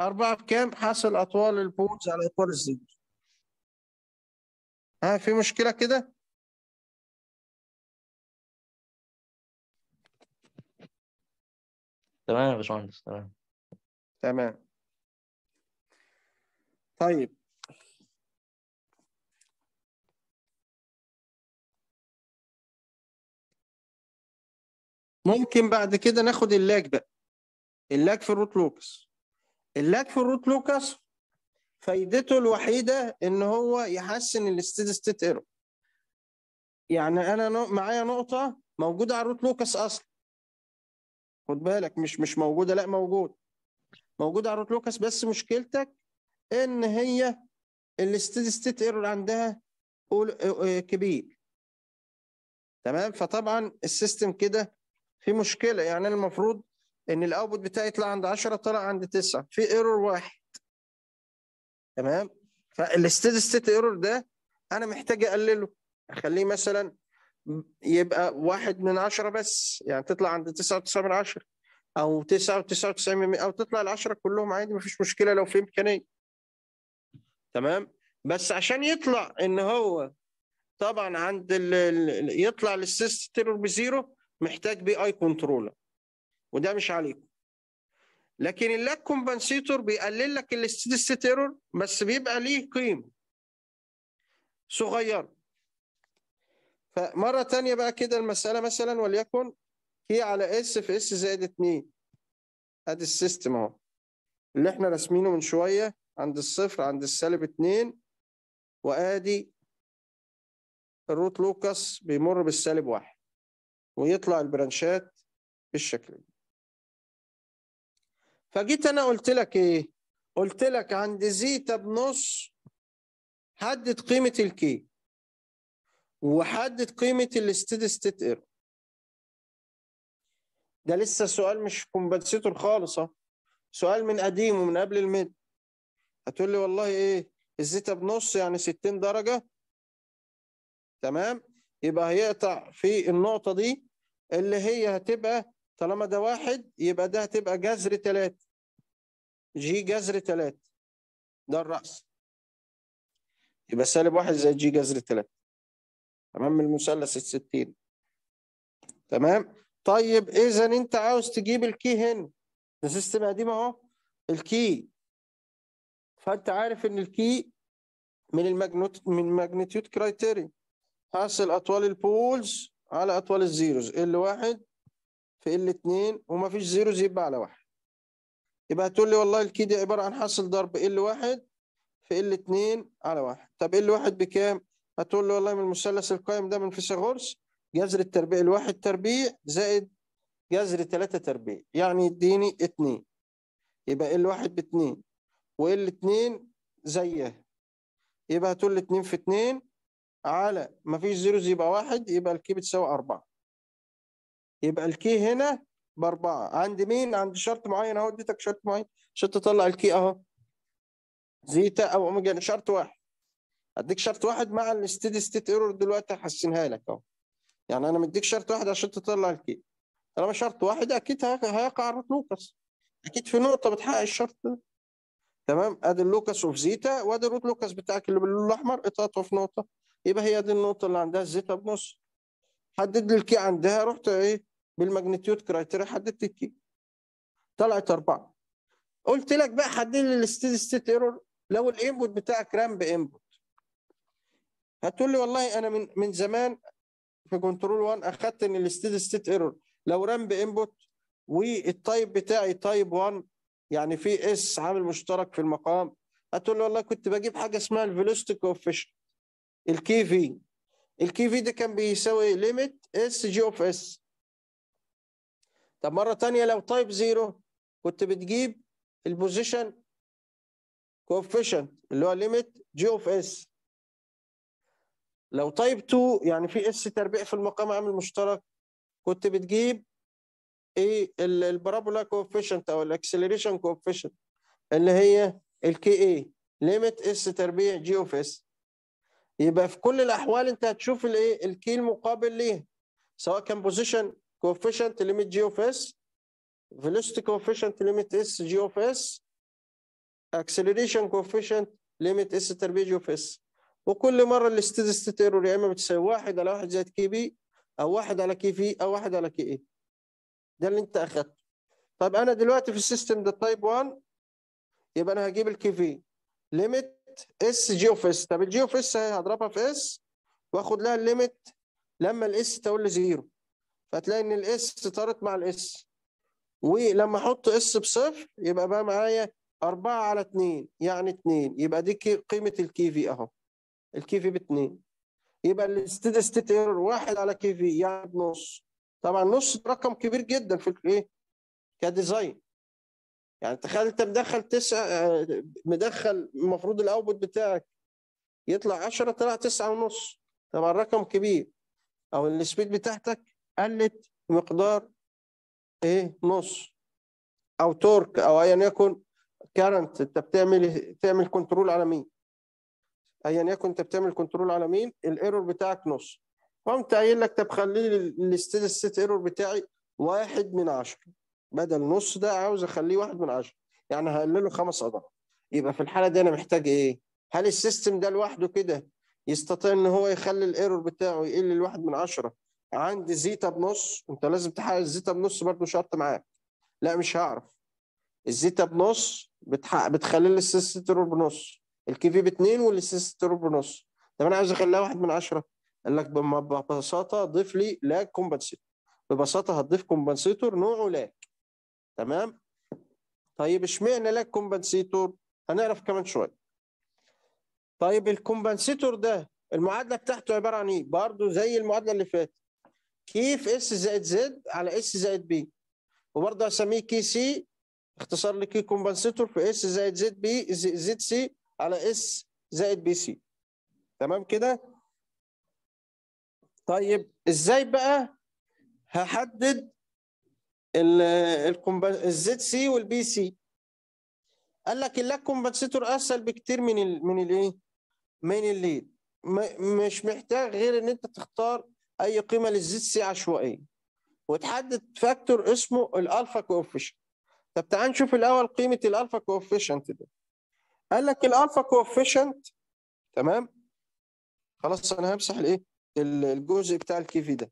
أربعة بكام حاصل أطوال البوز على أطوال الزجاج ها في مشكلة كده تمام يا باشمهندس تمام تمام طيب ممكن بعد كده ناخد اللاج بقى اللاج في الروت لوكس اللاك في الروت لوكاس فايدته الوحيده ان هو يحسن الاستيد ستيت ايرور يعني انا معايا نقطه موجوده على الروت لوكاس اصلا خد بالك مش مش موجوده لا موجود موجوده على الروت لوكاس بس مشكلتك ان هي الاستيد ستيت ايرور عندها آه، آه، كبير تمام فطبعا السيستم كده في مشكله يعني المفروض ان الاوتبوت بتاعي طلع عند 10 طلع عند 9 في ايرور واحد تمام فالاستيد ستيت ايرور ده انا محتاج اقلله اخليه مثلا يبقى واحد من عشرة بس يعني تطلع عند تسعة وتسعة من عشرة أو تسعة وتسعة وتسعين من أو تطلع العشرة كلهم عادي ما فيش مشكلة لو في إمكانية تمام بس عشان يطلع إن هو طبعا عند ال يطلع للسيستم بزيرو محتاج بي اي كنترولر وده مش عليكم لكن اللاك كومبنسيتور بيقلل لك الاستاتستيك ايرور بس بيبقى ليه قيمه صغيره فمره ثانيه بقى كده المساله مثلا وليكن هي على اس في اس زائد 2 ادي السيستم اهو اللي احنا راسمينه من شويه عند الصفر عند السالب 2 وادي الروت لوكس بيمر بالسالب 1 ويطلع البرانشات بالشكل ده فجيت انا قلت لك ايه قلت لك عند زيتا بنص حدد قيمه الكي وحدد قيمه الاستيد ستيت ايرور ده لسه سؤال مش كومبنسيتور خالص اهو سؤال من قديم ومن قبل الميد هتقول لي والله ايه الزيتا بنص يعني 60 درجه تمام يبقى هيقطع في النقطه دي اللي هي هتبقى طالما ده واحد يبقى ده هتبقى جذر ثلاثة جي جذر 3 ده الرأس يبقى سالب واحد زائد جي جذر 3 تمام من المثلث ال 60 تمام طيب اذا انت عاوز تجيب الكي هنا سيستم قديم اهو الكي فانت عارف ان الكي من الماجنوت من ماجنتيود كرايتيريا حاصل اطوال البولز على اطوال الزيروز ال1 في ال2 ومفيش زيروز يبقى على واحد يبقى هتقول لي والله الكي دي عباره عن حاصل ضرب ال 1 في ال 2 على 1 طب ال 1 بكام؟ هتقول لي والله من المثلث القائم ده من فيثاغورس جذر التربيع الواحد تربيع زائد جذر 3 تربيع يعني يديني 2 يبقى ال 1 ب 2 وال 2 زيها يبقى هتقول لي 2 في 2 على مفيش زيروز يبقى واحد يبقى الكي بتساوي 4 يبقى الكي هنا باربعه عند مين عند شرط معين اهو اديتك شرط معين عشان تطلع الكي اهو زيتا او اوميجا شرط واحد اديك شرط واحد مع الستيدي ستيت ايرور دلوقتي هحسنها لك اهو يعني انا مديك شرط واحد عشان تطلع الكي طالما شرط واحد اكيد هيقع على لوكاس اكيد في نقطه بتحقق الشرط ده تمام ادي اللوكس اوف زيتا وادي الروت لوكس بتاعك اللي باللون الاحمر اطاطه في نقطه يبقى هي دي النقطه اللي عندها الزيتا بنص حدد لي الكي عندها رحت ايه بالماجنتيود كرايتيريا حددت الكي طلعت اربعه قلت لك بقى حدد لي الاستيدي ستيت ايرور لو الانبوت بتاعك رام بانبوت هتقول لي والله انا من من زمان في كنترول 1 اخدت ان الاستيدي ستيت ايرور لو رام بانبوت والتايب بتاعي تايب 1 يعني في اس عامل مشترك في المقام هتقول لي والله كنت بجيب حاجه اسمها الفيلوستي كوفيشن الكي في الكي في ده كان بيساوي ليميت اس جي اوف اس طب مرة تانية لو تايب زيرو كنت بتجيب البوزيشن كوفيشنت اللي هو ليميت جي اوف اس لو تايب 2 يعني في اس تربيع في المقام عامل مشترك كنت بتجيب ايه البارابولا كوفيشنت او الاكسلريشن كوفيشنت اللي هي الكي اي ليميت اس تربيع جي اوف اس يبقى في كل الاحوال انت هتشوف الايه الكي المقابل ليه سواء كان بوزيشن coefficient limit g of s velocity coefficient limit s g of s acceleration coefficient limit s تربيع g of s وكل مره الاستيدي ستيت ايرور يا اما بتساوي 1 على 1 زائد كي بي او 1 على كي في او 1 على كي اي ده اللي انت اخذته طب انا دلوقتي في السيستم ده تايب 1 يبقى انا هجيب الكي في ليميت اس جي اوف اس طب الجي اوف اس هضربها في اس واخد لها الليميت لما الاس تقول لي زيرو فتلاقي ان الاس طارت مع الاس ولما احط اس بصفر يبقى بقى معايا 4 على 2 يعني 2 يبقى دي قيمه الكي في اهو الكي في ب 2 يبقى الاستيد ستيت ايرور 1 على كي في يعني بنص طبعا نص رقم كبير جدا في الايه كديزاين يعني تخيل انت مدخل تسعة آه، مدخل المفروض الاوتبوت بتاعك يطلع 10 طلع 9 ونص طبعا رقم كبير او السبيد بتاعتك قلت مقدار ايه نص او تورك او ايا يكن كارنت انت بتعمل تعمل كنترول على مين ايا يكن انت بتعمل كنترول على مين الايرور بتاعك نص قمت قايل لك طب خلي لي الاستيدي ست ايرور بتاعي واحد من عشرة بدل نص ده عاوز اخليه واحد من عشرة يعني هقلله خمس اضعاف يبقى في الحاله دي انا محتاج ايه؟ هل السيستم ده لوحده كده يستطيع ان هو يخلي الايرور بتاعه يقل لواحد من عشرة عندي زيتا بنص انت لازم تحقق الزيتا بنص برضه شرط معاك لا مش هعرف الزيتا بنص بتحقق بتخلي لي السيستيرول بنص الكي في باتنين والسيستيرول بنص طب انا عايز اخليها واحد من عشره قال لك ببساطه ضيف لي لاك كومبنسيتور ببساطه هتضيف كومبنسيتور نوعه لاك تمام طيب اشمعنى لاك كومبنسيتور هنعرف كمان شويه طيب الكومبنسيتور ده المعادله بتاعته عباره عن ايه برضه زي المعادله اللي فاتت كيف اس زائد زد على اس زائد بي وبرضه اسميه كي سي اختصار لكي كومبنسيتور في اس زائد زد بي زد سي على اس زائد بي سي تمام كده طيب ازاي بقى هحدد الزد سي والبي سي قال لك اللاك كومبنسيتور اسهل بكتير من الـ من الايه من الليد مش محتاج غير ان انت تختار اي قيمه للزد سي عشوائيه وتحدد فاكتور اسمه الالفا كوفيشنت طب تعال نشوف الاول قيمه الالفا كوفيشنت ده قال لك الالفا كوفيشنت تمام خلاص انا همسح الايه الجزء بتاع الكيفي ده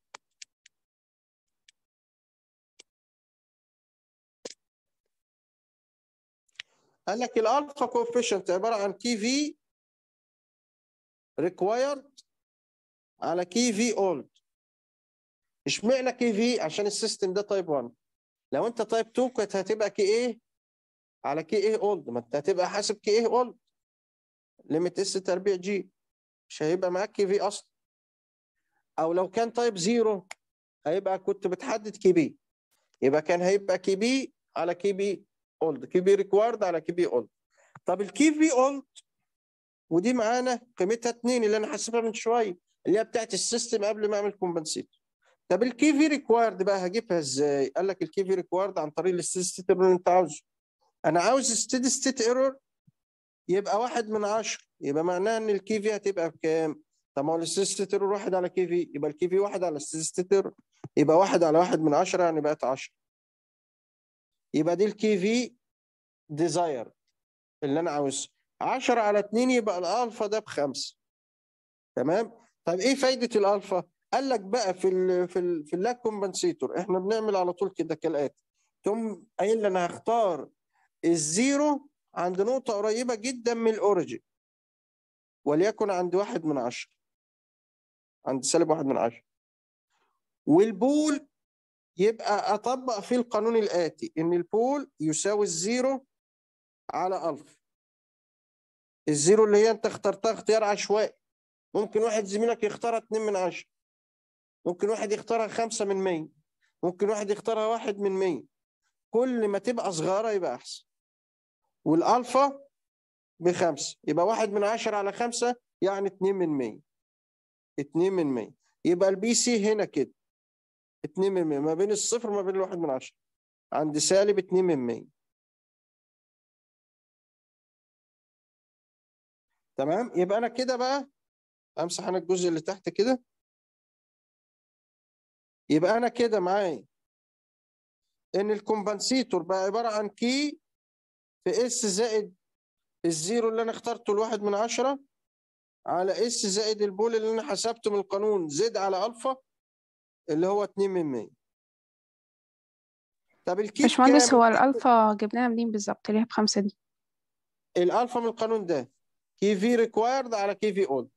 قال لك الالفا كوفيشنت عباره عن كي في ريكوايرد على كي في اولد اشمعنى كي في عشان السيستم ده تايب 1 لو انت تايب 2 كانت هتبقى كي ايه على كي ايه اولد ما انت هتبقى حاسب كي ايه اولد ليميت اس تربيع جي مش هيبقى معاك كي في اصلا او لو كان تايب 0 هيبقى كنت بتحدد كي بي يبقى كان هيبقى كي بي على كي بي اولد كي بي ريكوارد على كي بي اولد طب الكي بي اولد ودي معانا قيمتها 2 اللي انا حاسبها من شويه اللي هي بتاعت السيستم قبل ما اعمل كومبنسيتور طب الكي في ريكوايرد بقى هجيبها ازاي؟ قال لك الكي في ريكوايرد عن طريق الستيدي ستيت ايرور اللي انت عاوزه. انا عاوز ستيدي ستيت ايرور يبقى واحد من 10 يبقى معناها ان الكي في هتبقى بكام؟ طب ما هو الستيدي ستيت ايرور واحد على كي في يبقى الكي في واحد على الستيدي ستيت ايرور يبقى واحد على واحد من 10 يعني بقت 10. يبقى دي الكي في ديزاير اللي انا عاوزه. 10 على 2 يبقى الالفا ده بخمسه. تمام؟ طب ايه فايده الالفا؟ قال لك بقى في الـ في الـ في اللاك كومبنسيتور احنا بنعمل على طول كده كالاتي ثم قايل لي انا هختار الزيرو عند نقطه قريبه جدا من الاوريجن وليكن عند واحد من عشرة عند سالب واحد من عشرة والبول يبقى اطبق فيه القانون الاتي ان البول يساوي الزيرو على الف الزيرو اللي هي انت اخترتها اختيار عشوائي ممكن واحد زميلك يختارها 2 من 10 ممكن واحد يختارها خمسة من مية ممكن واحد يختارها واحد من مية كل ما تبقى صغيرة يبقى أحسن والألفا بخمسة يبقى واحد من عشرة على خمسة يعني اتنين من مية اتنين من مية يبقى البي سي هنا كده اتنين من مية ما بين الصفر ما بين الواحد من عشرة عند سالب اتنين من مية تمام يبقى أنا كده بقى أمسح أنا الجزء اللي تحت كده يبقى انا كده معايا ان الكومبنسيتور بقى عباره عن كي في اس زائد الزيرو اللي انا اخترته الواحد من عشرة على اس زائد البول اللي انا حسبته من القانون زد على الفا اللي هو 2 من 100 طب الكي باشمهندس هو الالفا جبناها منين بالظبط ليها بخمسه دي الالفا من القانون ده كي في ريكوايرد على كي في اول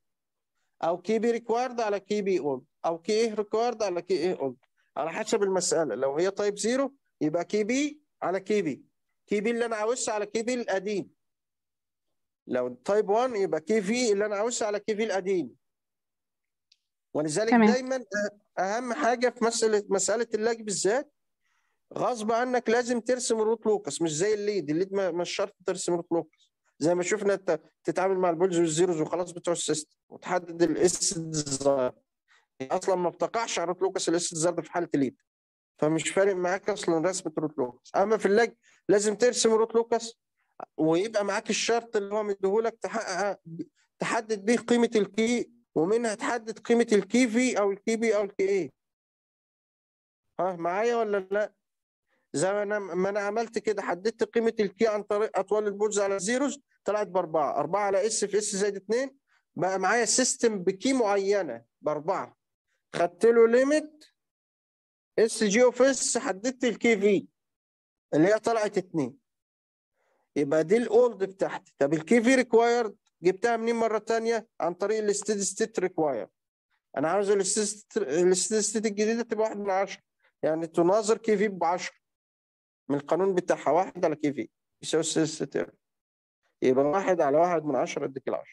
او كي بي ريكوايرد على كي بي اول او كي ايه ريكوارد على كي ايه اولد على حسب المساله لو هي تايب زيرو يبقى كي بي على كي بي كي بي اللي انا عاوزها على كي بي القديم لو تايب 1 يبقى كي في اللي انا عاوزها على كي في القديم ولذلك دايما اهم حاجه في مساله مساله اللاج بالذات غصب عنك لازم ترسم الروت لوكس مش زي الليد الليد مش شرط ترسم روت لوكس زي ما شفنا انت تتعامل مع البولز والزيروز وخلاص بتوع السيستم وتحدد الاس ديزاين يعني اصلا ما بتقعش على روتلوكاس الاستزارد في حاله ليد فمش فارق معاك اصلا رسمه لوكس اما في اللاج لازم ترسم لوكس ويبقى معاك الشرط اللي هو مديهولك تحقق تحدد بيه قيمه الكي ومنها تحدد قيمه الكي في او الكي بي او الكي اي ها معايا ولا لا زي ما انا ما انا عملت كده حددت قيمه الكي عن طريق اطوال البولز على زيروز طلعت باربعه اربعه على اس في اس زائد 2 بقى معايا سيستم بكي معينه باربعه خدت له ليميت اس جي اوف اس حددت الكي في اللي هي طلعت 2 يبقى دي الاولد بتاعتي طب الكي في ريكوايرد جبتها منين مره ثانيه عن طريق الستيدي ستيت ريكوايرد انا عاوز الستيدي ستيت الجديده تبقى 1 من 10 يعني تناظر كي في ب 10 من القانون بتاعها 1 على كي في يساوي يبقى 1 على 1 من 10 اديك ال 10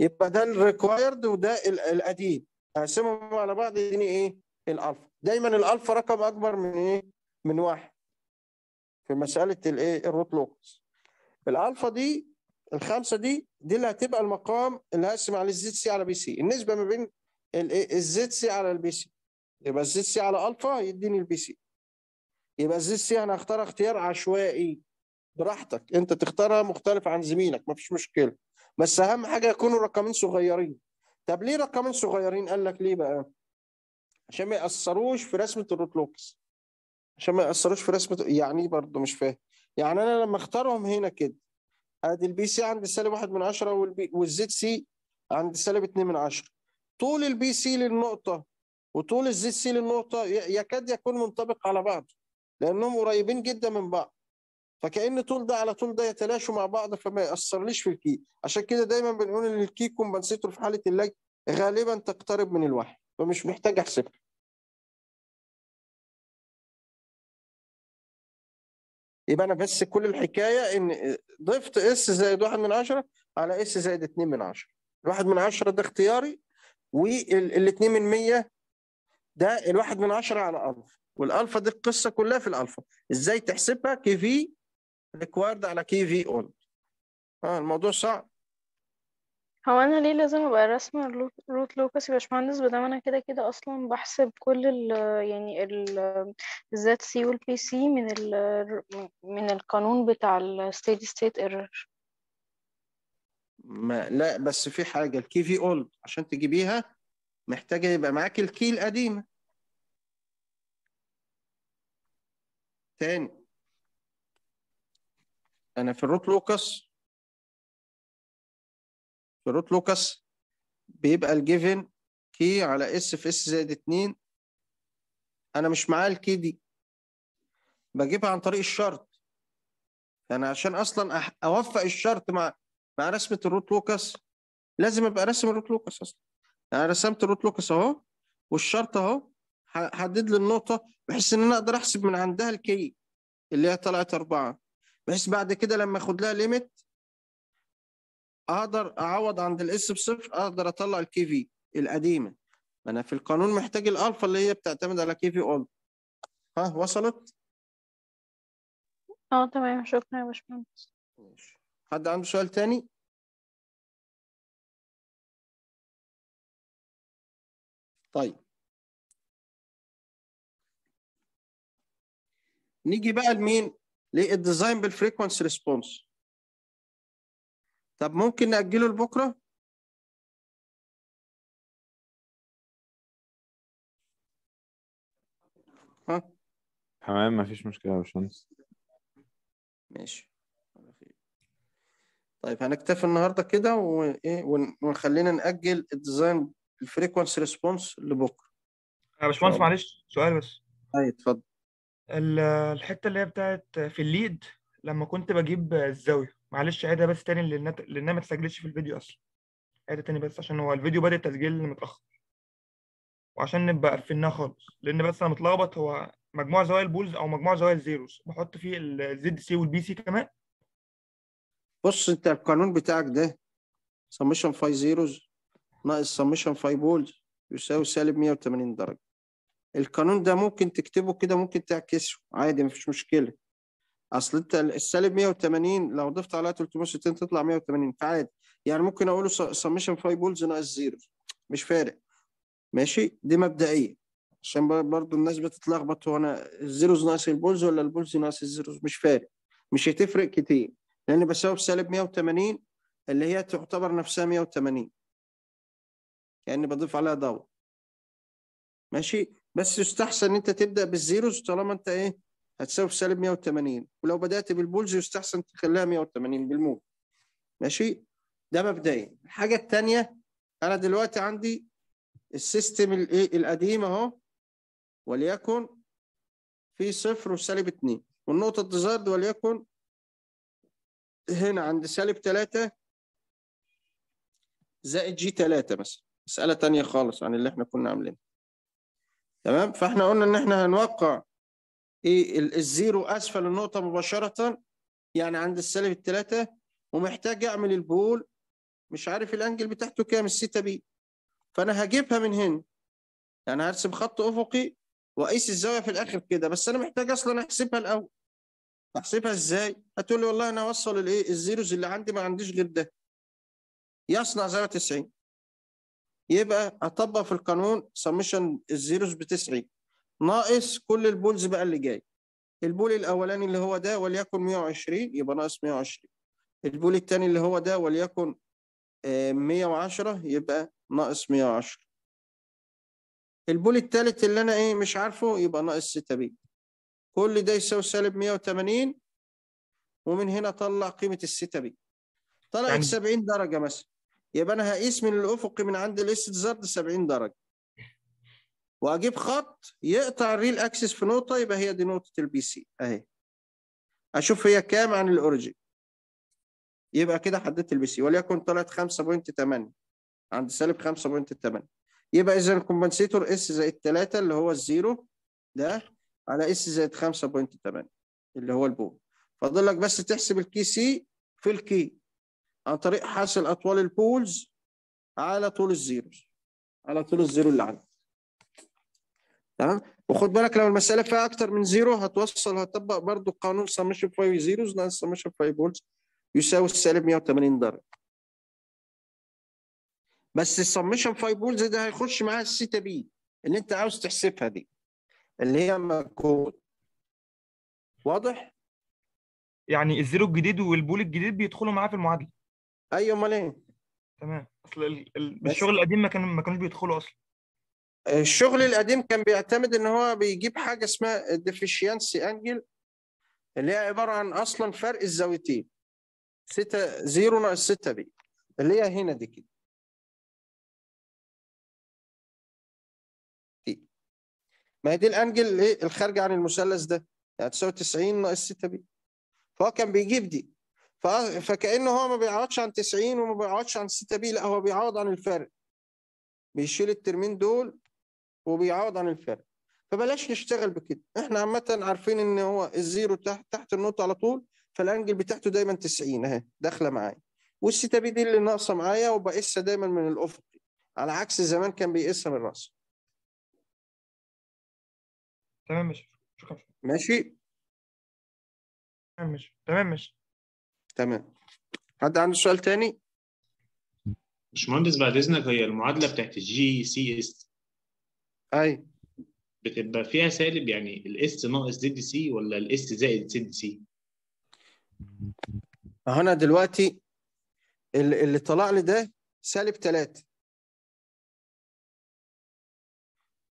يبقى ده الريكوايرد وده القديم هقسمهم على بعض يديني ايه الالفا دايما الالفا رقم اكبر من ايه من واحد في مساله الايه الروت لوكس الالفا دي الخمسه دي دي اللي هتبقى المقام اللي هقسم عليه الزد سي على بي سي النسبه ما بين إيه؟ الزد سي على البي سي يبقى الزد سي على الفا يديني البي سي يبقى الزد سي انا هختار اختيار عشوائي براحتك انت تختارها مختلف عن زميلك مفيش مشكله بس اهم حاجه يكونوا رقمين صغيرين طب ليه رقمين صغيرين قال لك ليه بقى عشان ما ياثروش في رسمه الروتلوكس عشان ما ياثروش في رسمه يعني ايه برضه مش فاهم يعني انا لما اختارهم هنا كده ادي البي سي عند سالب 1 من 10 والبي والزد سي عند سالب 2 من 10 طول البي سي للنقطه وطول الزد سي للنقطه يكاد يكون منطبق على بعضه لانهم قريبين جدا من بعض فكأن طول ده على طول ده يتلاشوا مع بعض فما يأثرليش في الكي عشان كده دايما بنقول ان الكي كومبنسيتور في حالة اللج غالبا تقترب من الواحد فمش محتاج احسبها يبقى انا بس كل الحكايه ان ضفت اس زائد واحد من عشرة على اس زائد اتنين من عشرة الواحد من عشرة ده اختياري والاتنين من مية ده الواحد من عشرة على الفا والالفا دي القصه كلها في الالفا ازاي تحسبها كي في ريكوارد على كي في اون اه الموضوع صعب هو انا ليه لازم ابقى رسم روت لوكس يا باشمهندس بدل ما انا كده كده اصلا بحسب كل ال يعني ال سي والبي سي من ال من القانون بتاع الستيدي ستيت ايرور ما لا بس في حاجة الكي في اولد عشان تجيبيها محتاجة يبقى معاك الكي القديمة تاني انا في الروت لوكس في الروت لوكس بيبقى الجيفن كي على اس في اس زائد 2 انا مش معايا الكي دي بجيبها عن طريق الشرط انا يعني عشان اصلا اوفق الشرط مع مع رسمه الروت لوكس لازم ابقى راسم الروت لوكس اصلا يعني انا رسمت الروت لوكس اهو والشرط اهو حدد لي النقطه بحيث ان انا اقدر احسب من عندها الكي اللي هي طلعت اربعه بحيث بعد كده لما اخد لها ليميت اقدر اعوض عند الاس بصفر اقدر اطلع الكي في القديمه ما انا في القانون محتاج الالفا اللي هي بتعتمد على كي في اول ها وصلت اه تمام شكرا يا باشمهندس ماشي حد عنده سؤال تاني طيب نيجي بقى لمين ليه الديزاين بالفريكونسي ريسبونس طب ممكن نأجله لبكرة ها تمام مفيش مشكلة يا باشمهندس ماشي طيب هنكتفي النهارده كده وايه ونخلينا نأجل الديزاين الفريكونسي ريسبونس لبكره يا باشمهندس معلش سؤال بس ايوه اتفضل الحته اللي هي بتاعت في الليد لما كنت بجيب الزاويه معلش عيدها بس تاني لأنها لانها ما اتسجلتش في الفيديو اصلا عيدها تاني بس عشان هو الفيديو بدا التسجيل متاخر وعشان نبقى قفلناها خالص لان بس انا متلخبط هو مجموع زوايا البولز او مجموع زوايا الزيروز بحط فيه الزد سي والبي سي كمان بص انت القانون بتاعك ده سمشن فاي زيروز ناقص سمشن فاي بولز يساوي سالب 180 درجه القانون ده ممكن تكتبه كده ممكن تعكسه عادي مفيش مشكله اصل انت السالب 180 لو ضفت عليها 360 تطلع 180 فعادي يعني ممكن اقوله سميشن فاي بولز ناقص زيرو مش فارق ماشي دي مبدئيه عشان برضو الناس بتتلخبط هو انا الزيروز ناقص البولز ولا البولز ناقص الزيروز مش فارق مش هتفرق كتير لان بسبب سالب 180 اللي هي تعتبر نفسها 180 كاني يعني بضيف عليها دوت ماشي بس يستحسن انت تبدا بالزيروز طالما انت ايه هتساوي في سالب 180 ولو بدات بالبولز يستحسن تخليها 180 بالمول ماشي ده مبدئيا الحاجه الثانيه انا دلوقتي عندي السيستم الايه القديم اهو وليكن في صفر وسالب 2 والنقطه الديزايرد وليكن هنا عند سالب 3 زائد جي 3 مثلا مساله ثانيه خالص عن اللي احنا كنا عاملينها تمام فاحنا قلنا ان احنا هنوقع ايه الزيرو اسفل النقطه مباشره يعني عند السالب الثلاثه ومحتاج اعمل البول مش عارف الانجل بتاعته كام الثيتا بي فانا هجيبها من هنا يعني هرسم خط افقي واقيس الزاويه في الاخر كده بس انا محتاج اصلا احسبها الاول احسبها ازاي هتقول لي والله انا اوصل الايه الزيروز اللي عندي ما عنديش غير ده يصنع زاويه 90 يبقى اطبق في القانون سمشن الزيروز ب 90 ناقص كل البولز بقى اللي جاي البول الاولاني اللي هو ده وليكن 120 يبقى ناقص 120 البول الثاني اللي هو ده وليكن 110 آه، يبقى ناقص 110 البول الثالث اللي انا ايه مش عارفه يبقى ناقص 6 بي كل ده يساوي سالب 180 ومن هنا طلع قيمه ال 6 بي طلعت يعني 70 درجه مثلا يبقى انا هقيس من الافق من عند الاس الاستزاد 70 درجه واجيب خط يقطع الريل اكسس في نقطه يبقى هي دي نقطه البي سي اهي اشوف هي كام عن الاوريجن يبقى كده حددت البي سي وليكن طلعت 5.8 عند سالب 5.8 يبقى اذا الكومبنسيتور اس زائد 3 اللي هو الزيرو ده على اس زائد 5.8 اللي هو البول فاضل لك بس تحسب الكي سي في الكي عن طريق حاصل اطوال البولز على طول الزيرو على طول الزيرو اللي عندك تمام وخد بالك لو المساله فيها اكتر من زيرو هتوصل وهتطبق برضو قانون سمشن 5 زيروز ناقص سمشن 5 بولز يساوي السالب 180 درجه بس السمشن 5 بولز ده هيخش معاها السيتا بي اللي انت عاوز تحسبها دي اللي هي مجهود واضح؟ يعني الزيرو الجديد والبول الجديد بيدخلوا معاه في المعادله ايوه امال ايه تمام اصل الشغل القديم ما كان ما كانوش بيدخلوا اصلا الشغل القديم كان بيعتمد ان هو بيجيب حاجه اسمها ديفيشينسي انجل اللي هي عباره عن اصلا فرق الزاويتين 6 0 ناقص 6 بي اللي هي هنا دي كده ما هي دي الانجل ايه الخارجه عن المثلث ده يعني 99 ناقص 6 بي فهو كان بيجيب دي فكانه هو ما بيعوضش عن 90 وما بيعوضش عن 6 بي لا هو بيعوض عن الفرق بيشيل الترمين دول وبيعوض عن الفرق فبلاش نشتغل بكده احنا عامه عارفين ان هو الزيرو تحت تحت النقطه على طول فالانجل بتاعته دايما 90 اهي داخله معايا والسيتا بي دي اللي ناقصه معايا وبقيسها دايما من الافق على عكس زمان كان بيقيسها من راسه تمام ماشي شكرا ماشي تمام ماشي تمام ماشي تمام حد عنده سؤال تاني؟ باشمهندس بعد اذنك هي المعادله بتاعت الجي سي اس اي بتبقى فيها سالب يعني الاس ناقص زد سي ولا الاس زائد زد سي؟ هنا دلوقتي اللي طلع لي ده سالب 3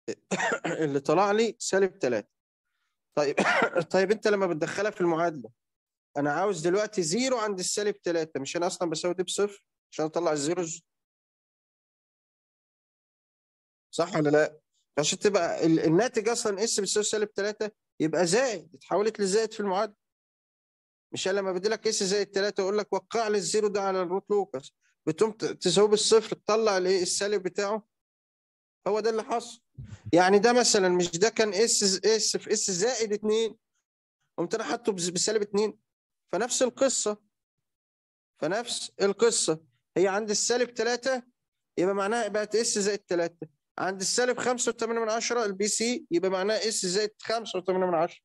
اللي طلع لي سالب 3 طيب طيب انت لما بتدخلها في المعادله انا عاوز دلوقتي زيرو عند السالب 3 مش انا اصلا بساوي دي بصفر عشان اطلع الزيروز صح ولا لا عشان تبقى الناتج اصلا اس بتساوي سالب 3 يبقى زائد اتحولت لزائد في المعادله مش انا لما بدي لك اس زائد 3 واقول لك وقع لي الزيرو ده على الروت لوكس بتقوم تساوي بالصفر تطلع الايه السالب بتاعه هو ده اللي حصل يعني ده مثلا مش ده كان اس اس في اس زائد 2 قمت انا حاطه بسالب 2 فنفس القصة فنفس القصة هي عند السالب 3 يبقى معناها بقت اس زائد 3 عند السالب 5 و8 من 10 البي سي يبقى معناها اس زائد 5 و8 من 10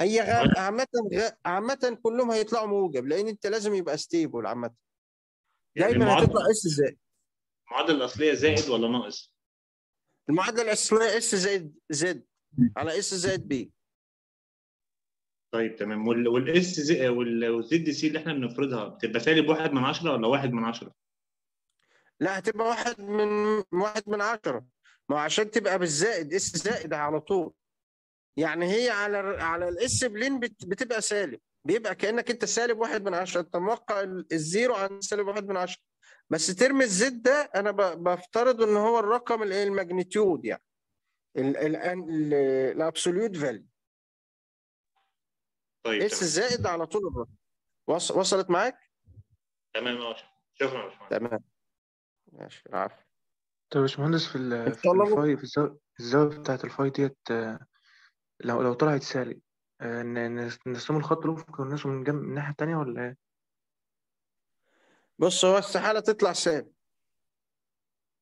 هي عامة عامة كلهم هيطلعوا موجب لأن أنت لازم يبقى ستيبل عامة يعني دايما هتطلع اس زائد المعادلة الأصلية زائد ولا ناقص؟ المعادلة الأصلية اس زائد زد على اس زائد بي طيب تمام والاس زي والزد سي اللي احنا بنفرضها بتبقى سالب واحد من عشرة ولا واحد من عشرة؟ لا هتبقى واحد من واحد من عشرة ما هو عشان تبقى بالزائد اس زائد على طول يعني هي على على الاس بلين بتبقى سالب بيبقى كانك انت سالب واحد من عشرة انت موقع الزيرو عن سالب واحد من عشرة بس ترمي الزد ده انا بفترض ان هو الرقم الماجنتيود يعني الابسوليوت فاليو طيب اس زائد على طول الرقم وصلت معاك؟ تمام اه شكرا يا باشمهندس تمام ماشي العفو طب يا باشمهندس في ال في الفاي في الزاويه بتاعت الفاي ديت آه، لو لو طلعت سالب آه، نرسم الخط الافقي ونرسمه من جنب من الناحيه الثانيه ولا ايه؟ بص هو استحاله تطلع سالب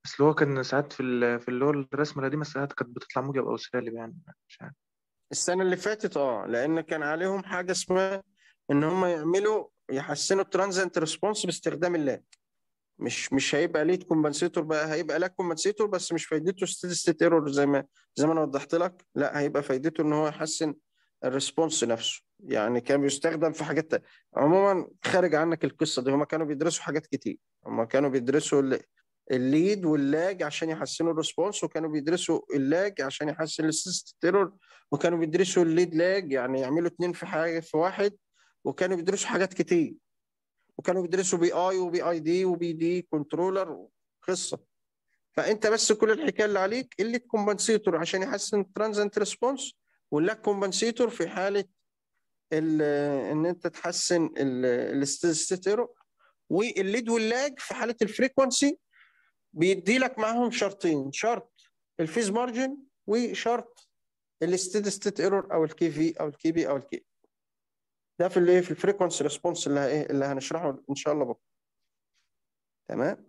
بس هو كان ساعات في في اللي هو الرسمه القديمه ساعات كانت بتطلع موجب او سالب يعني مش عارف السنه اللي فاتت اه لان كان عليهم حاجه اسمها ان هم يعملوا يحسنوا الترانزنت ريسبونس باستخدام اللاج مش مش هيبقى ليد كومبنسيتور بقى هيبقى لك كومبنسيتور بس مش فايدته ستيت ستيت ايرور زي ما زي ما انا وضحت لك لا هيبقى فايدته ان هو يحسن الريسبونس نفسه يعني كان بيستخدم في حاجات تانية. عموما خارج عنك القصه دي هم كانوا بيدرسوا حاجات كتير هم كانوا بيدرسوا الليد واللاج عشان يحسنوا الريسبونس وكانوا بيدرسوا اللاج عشان يحسن الستيت ايرور وكانوا بيدرسوا الليد لاج يعني يعملوا اتنين في حاجه في واحد وكانوا بيدرسوا حاجات كتير وكانوا بيدرسوا بي اي وبي اي دي وبي دي كنترولر قصه فانت بس كل الحكايه اللي عليك اللي كومبنسيتور عشان يحسن الترانزنت ريسبونس واللاك كومبنسيتور في حاله آه، ان انت تحسن الاستاتيرو آه، والليد واللاج في حاله الفريكونسي بيدي لك معاهم شرطين شرط الفيز مارجن وشرط الستيد ستيت ايرور او الكي في او الكي بي او الكي ده في الايه في الفريكونسي ريسبونس اللي ايه اللي هنشرحه ان شاء الله بكره تمام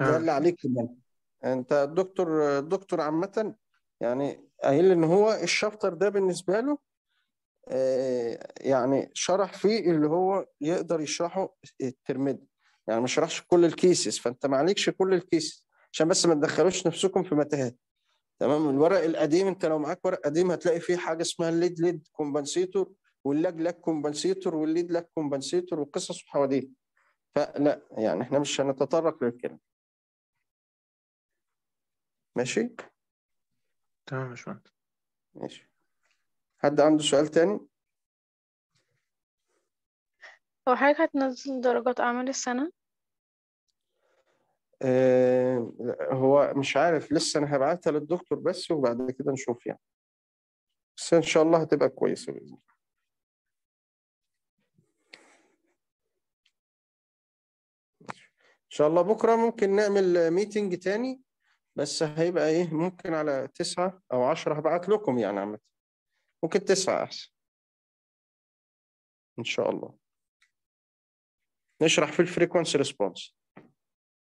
ده اللي عليك كمان انت الدكتور الدكتور عامه يعني قايل ان هو الشابتر ده بالنسبه له آه، يعني شرح فيه اللي هو يقدر يشرحه الترم يعني ما شرحش كل الكيسز فانت ما عليكش كل الكيسز عشان بس ما تدخلوش نفسكم في متاهات تمام الورق القديم انت لو معاك ورق قديم هتلاقي فيه حاجه اسمها الليد ليد كومبنسيتور واللاج لاج كومبنسيتور والليد لاج كومبنسيتور وقصص وحواديت فلا يعني احنا مش هنتطرق للكلام ماشي تمام يا باشمهندس ماشي حد عنده سؤال تاني هو حضرتك هتنزل درجات أعمال السنة آه، هو مش عارف لسه انا هبعتها للدكتور بس وبعد كده نشوف يعني بس ان شاء الله هتبقى كويسه باذن الله ان شاء الله بكره ممكن نعمل ميتنج تاني بس هيبقى ايه ممكن على تسعة او عشرة هبعت لكم يعني عامة ممكن تسعة احسن ان شاء الله نشرح في الفريكونسي ريسبونس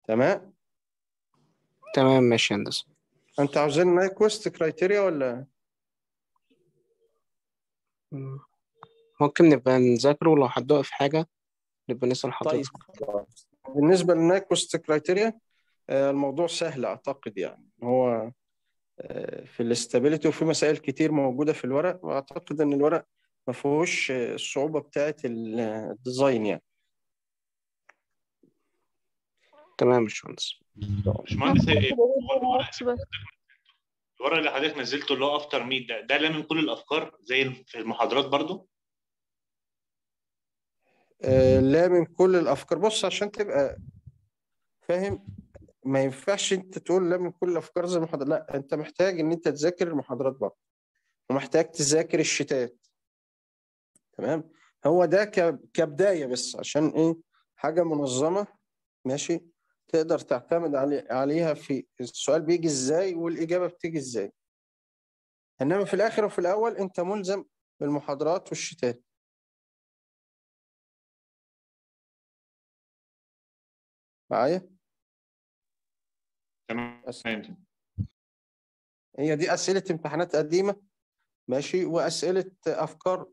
تمام تمام ماشي هندسه انت عاوزين نايكوست كرايتيريا ولا ممكن نبقى نذاكره ولو حد وقف حاجه نبقى نسأل حضرتك طيب. بالنسبه للنايكوست كرايتيريا آه، الموضوع سهل اعتقد يعني هو آه، في الاستابيليتي وفي مسائل كتير موجوده في الورق واعتقد ان الورق ما فيهوش آه، الصعوبه بتاعه الديزاين يعني تمام يا باشمهندس باشمهندس إيه، الورق اللي حضرتك نزلته اللي هو افتر ميت ده ده لامم كل الافكار زي في المحاضرات برضو آه من كل الافكار بص عشان تبقى فاهم ما ينفعش انت تقول لا من كل الافكار زي المحاضرات لا انت محتاج ان انت تذاكر المحاضرات برضه ومحتاج تذاكر الشتات تمام هو ده كبدايه بس عشان ايه حاجه منظمه ماشي تقدر تعتمد عليها في السؤال بيجي ازاي والاجابه بتيجي ازاي انما في الاخر وفي الاول انت ملزم بالمحاضرات والشتات معايا تمام هي دي اسئله امتحانات قديمه ماشي واسئله افكار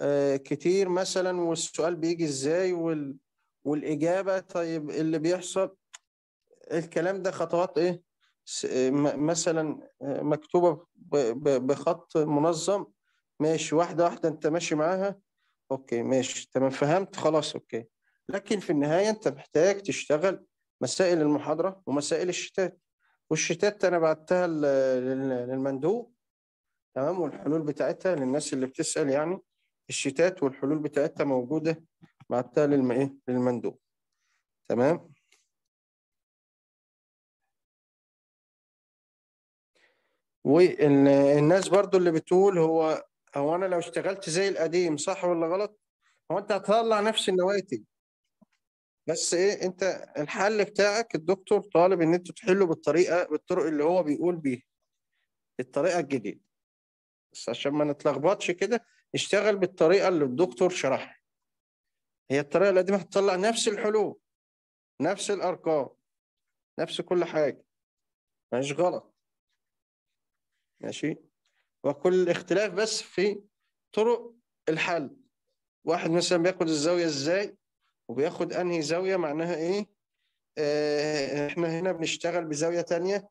آه، كتير مثلا والسؤال بيجي ازاي وال... والاجابه طيب اللي بيحصل الكلام ده خطوات ايه مثلا آه، مكتوبه بخط منظم ماشي واحده واحده انت ماشي معاها اوكي ماشي تمام فهمت خلاص اوكي لكن في النهايه انت محتاج تشتغل مسائل المحاضره ومسائل الشتات والشتات انا بعتها للمندوب تمام والحلول بتاعتها للناس اللي بتسال يعني الشتات والحلول بتاعتها موجوده بعتها إيه؟ للمندوب تمام والناس برضو اللي بتقول هو هو انا لو اشتغلت زي القديم صح ولا غلط هو انت هتطلع نفس النواتج بس ايه انت الحل بتاعك الدكتور طالب ان انت تحله بالطريقه بالطرق اللي هو بيقول بيها الطريقه الجديده بس عشان ما نتلخبطش كده اشتغل بالطريقه اللي الدكتور شرحها هي الطريقه القديمه هتطلع نفس الحلول نفس الارقام نفس كل حاجه مش غلط ماشي وكل اختلاف بس في طرق الحل واحد مثلا بياخد الزاوية ازاي وبياخد انهي زاوية معناها ايه آه احنا هنا بنشتغل بزاوية تانية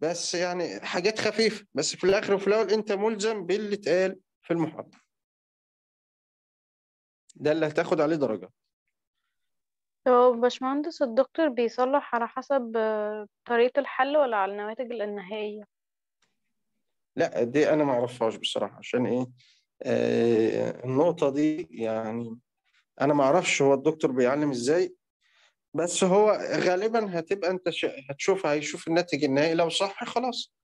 بس يعني حاجات خفيفة بس في الاخر وفي الاول انت ملزم باللي اتقال في المحاضرة ده اللي هتاخد عليه درجة هو باشمهندس الدكتور بيصلح على حسب آه، طريقة الحل ولا على النواتج النهائية لا دي انا ما اعرفهاش بصراحه عشان ايه آه النقطه دي يعني انا ما اعرفش هو الدكتور بيعلم ازاي بس هو غالبا هتبقى انت هتشوف هيشوف الناتج النهائي لو صح خلاص